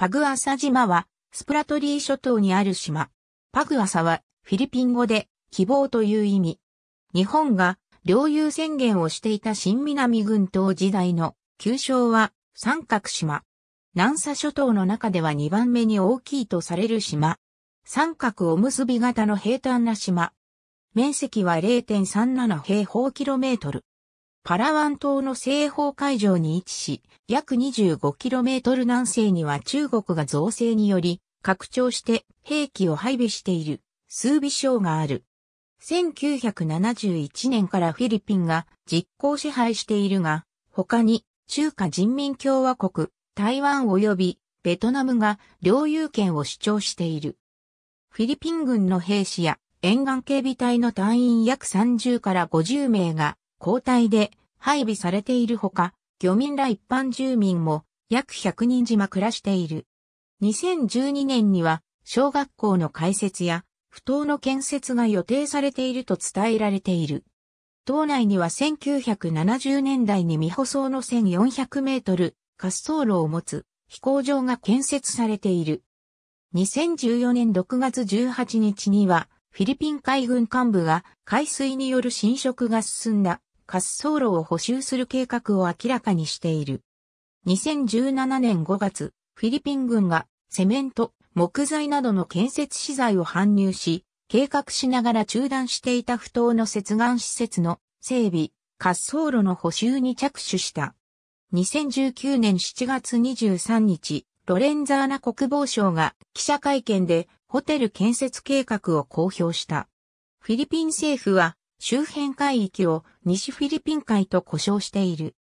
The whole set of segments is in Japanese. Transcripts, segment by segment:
パグアサ島は、スプラトリー諸島にある島。パグアサは、フィリピン語で、希望という意味。日本が、領有宣言をしていた新南群島時代の、旧称は、三角島。南沙諸島の中では2番目に大きいとされる島。三角お結び型の平坦な島。面積は0.37平方キロメートル。パラワン島の西方海上に位置し、約 25km 南西には中国が造成により、拡張して兵器を配備している、数微省がある。1971年からフィリピンが実効支配しているが、他に中華人民共和国、台湾及びベトナムが領有権を主張している。フィリピン軍の兵士や沿岸警備隊の隊員約30から50名が交代で配備されているほか、漁民ら一般住民も約100人島暮らしている。2012年には小学校の開設や不当の建設が予定されていると伝えられている。島内には1970年代に未舗装の1400メートル滑走路を持つ飛行場が建設されている。2014年6月18日にはフィリピン海軍幹部が海水による侵食が進んだ滑走路を補修する計画を明らかにしている。2017年5月、フィリピン軍がセメント、木材などの建設資材を搬入し、計画しながら中断していた不当の接岸施設の整備、滑走路の補修に着手した。2019年7月23日、ロレンザーナ国防省が記者会見でホテル建設計画を公表した。フィリピン政府は周辺海域を西フィリピン海と呼称している。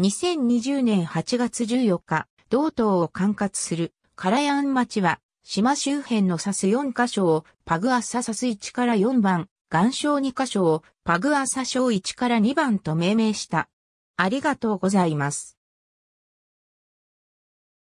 2020年8月14日、道東を管轄するカラヤン町は、島周辺のサス4カ所をパグアササス1から4番、岩礁2カ所をパグアサ礁1から2番と命名した。ありがとうございます。